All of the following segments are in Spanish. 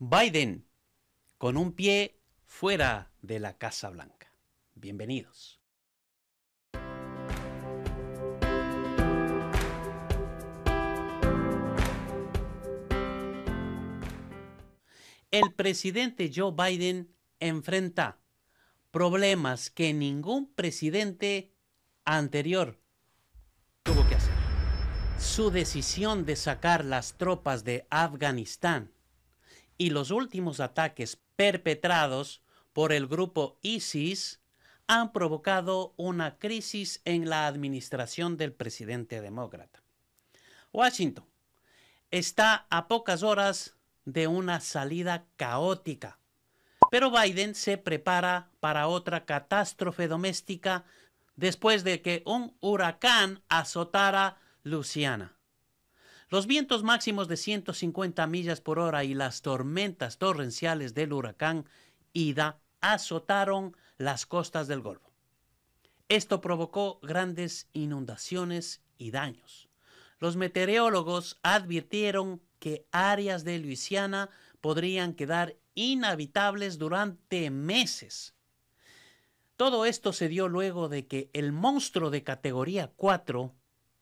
Biden con un pie fuera de la Casa Blanca. Bienvenidos. El presidente Joe Biden enfrenta problemas que ningún presidente anterior tuvo que hacer. Su decisión de sacar las tropas de Afganistán y los últimos ataques perpetrados por el grupo ISIS han provocado una crisis en la administración del presidente demócrata. Washington está a pocas horas de una salida caótica, pero Biden se prepara para otra catástrofe doméstica después de que un huracán azotara Luciana. Los vientos máximos de 150 millas por hora y las tormentas torrenciales del huracán Ida azotaron las costas del Golfo. Esto provocó grandes inundaciones y daños. Los meteorólogos advirtieron que áreas de Luisiana podrían quedar inhabitables durante meses. Todo esto se dio luego de que el monstruo de categoría 4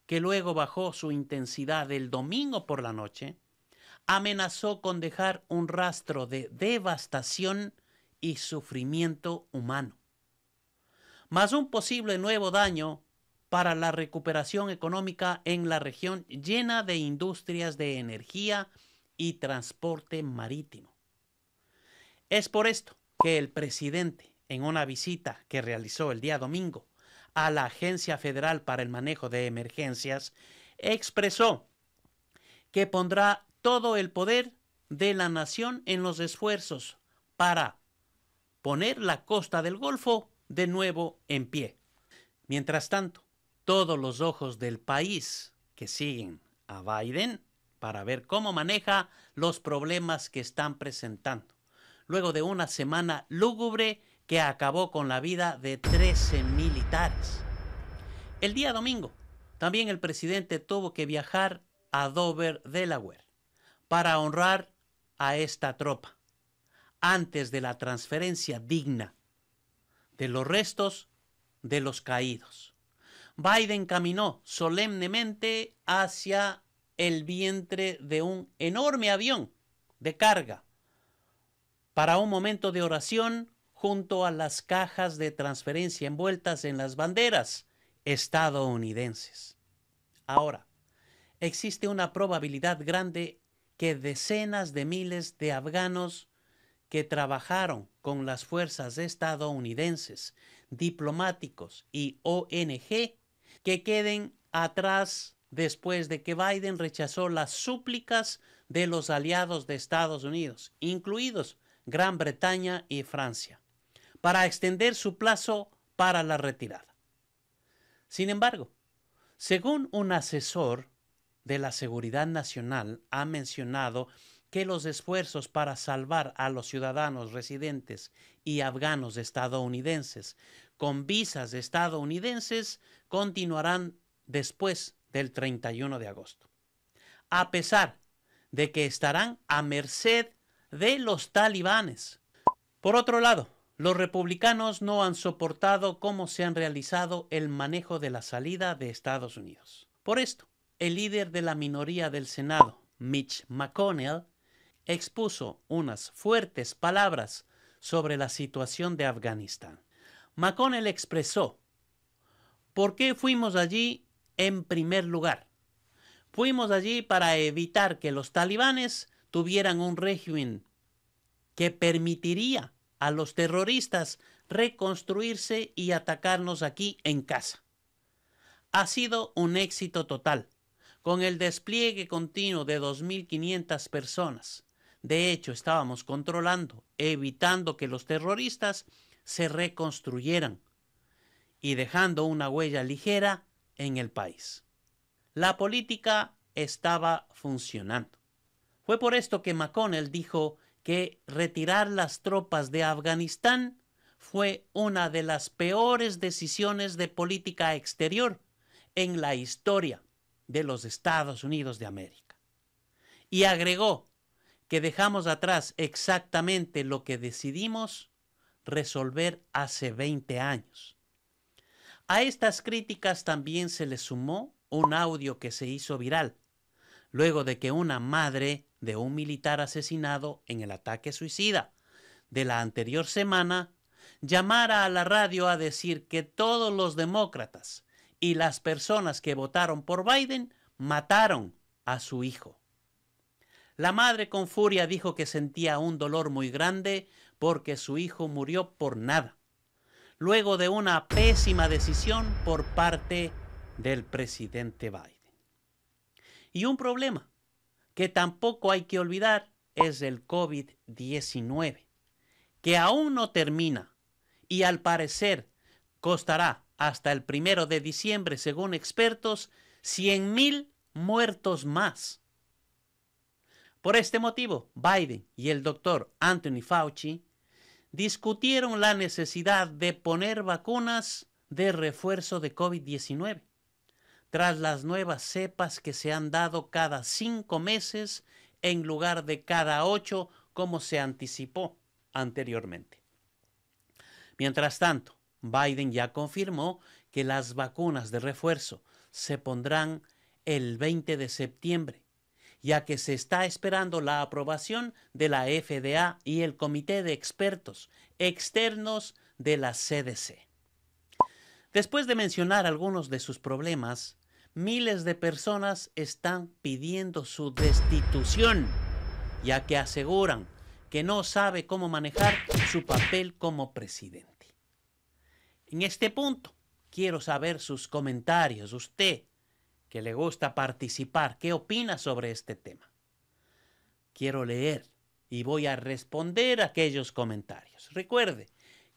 que luego bajó su intensidad el domingo por la noche, amenazó con dejar un rastro de devastación y sufrimiento humano, más un posible nuevo daño para la recuperación económica en la región llena de industrias de energía y transporte marítimo. Es por esto que el presidente, en una visita que realizó el día domingo a la Agencia Federal para el Manejo de Emergencias, expresó que pondrá todo el poder de la nación en los esfuerzos para poner la costa del Golfo de nuevo en pie. Mientras tanto, todos los ojos del país que siguen a Biden para ver cómo maneja los problemas que están presentando. Luego de una semana lúgubre que acabó con la vida de 13 militares. El día domingo, también el presidente tuvo que viajar a Dover, Delaware, para honrar a esta tropa, antes de la transferencia digna de los restos de los caídos. Biden caminó solemnemente hacia el vientre de un enorme avión de carga para un momento de oración junto a las cajas de transferencia envueltas en las banderas estadounidenses. Ahora, existe una probabilidad grande que decenas de miles de afganos que trabajaron con las fuerzas estadounidenses, diplomáticos y ONG, que queden atrás después de que Biden rechazó las súplicas de los aliados de Estados Unidos, incluidos Gran Bretaña y Francia para extender su plazo para la retirada. Sin embargo, según un asesor de la Seguridad Nacional ha mencionado que los esfuerzos para salvar a los ciudadanos residentes y afganos estadounidenses con visas estadounidenses continuarán después del 31 de agosto, a pesar de que estarán a merced de los talibanes. Por otro lado, los republicanos no han soportado cómo se han realizado el manejo de la salida de Estados Unidos. Por esto, el líder de la minoría del Senado, Mitch McConnell, expuso unas fuertes palabras sobre la situación de Afganistán. McConnell expresó, ¿por qué fuimos allí en primer lugar? Fuimos allí para evitar que los talibanes tuvieran un régimen que permitiría a los terroristas reconstruirse y atacarnos aquí en casa. Ha sido un éxito total, con el despliegue continuo de 2.500 personas. De hecho, estábamos controlando, evitando que los terroristas se reconstruyeran y dejando una huella ligera en el país. La política estaba funcionando. Fue por esto que McConnell dijo que retirar las tropas de Afganistán fue una de las peores decisiones de política exterior en la historia de los Estados Unidos de América. Y agregó que dejamos atrás exactamente lo que decidimos resolver hace 20 años. A estas críticas también se le sumó un audio que se hizo viral, luego de que una madre de un militar asesinado en el ataque suicida de la anterior semana, llamara a la radio a decir que todos los demócratas y las personas que votaron por Biden mataron a su hijo. La madre con furia dijo que sentía un dolor muy grande porque su hijo murió por nada, luego de una pésima decisión por parte del presidente Biden. Y un problema que tampoco hay que olvidar es el COVID-19, que aún no termina y al parecer costará hasta el primero de diciembre, según expertos, 100.000 muertos más. Por este motivo, Biden y el doctor Anthony Fauci discutieron la necesidad de poner vacunas de refuerzo de COVID-19 tras las nuevas cepas que se han dado cada cinco meses en lugar de cada ocho como se anticipó anteriormente. Mientras tanto, Biden ya confirmó que las vacunas de refuerzo se pondrán el 20 de septiembre, ya que se está esperando la aprobación de la FDA y el Comité de Expertos Externos de la CDC. Después de mencionar algunos de sus problemas, miles de personas están pidiendo su destitución, ya que aseguran que no sabe cómo manejar su papel como presidente. En este punto, quiero saber sus comentarios. Usted, que le gusta participar, ¿qué opina sobre este tema? Quiero leer y voy a responder aquellos comentarios. Recuerde,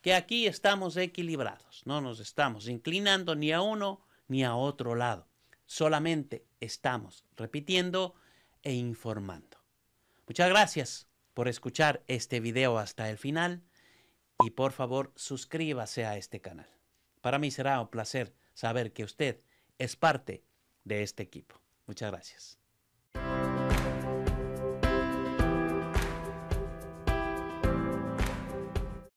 que aquí estamos equilibrados, no nos estamos inclinando ni a uno ni a otro lado, solamente estamos repitiendo e informando. Muchas gracias por escuchar este video hasta el final y por favor suscríbase a este canal. Para mí será un placer saber que usted es parte de este equipo. Muchas gracias.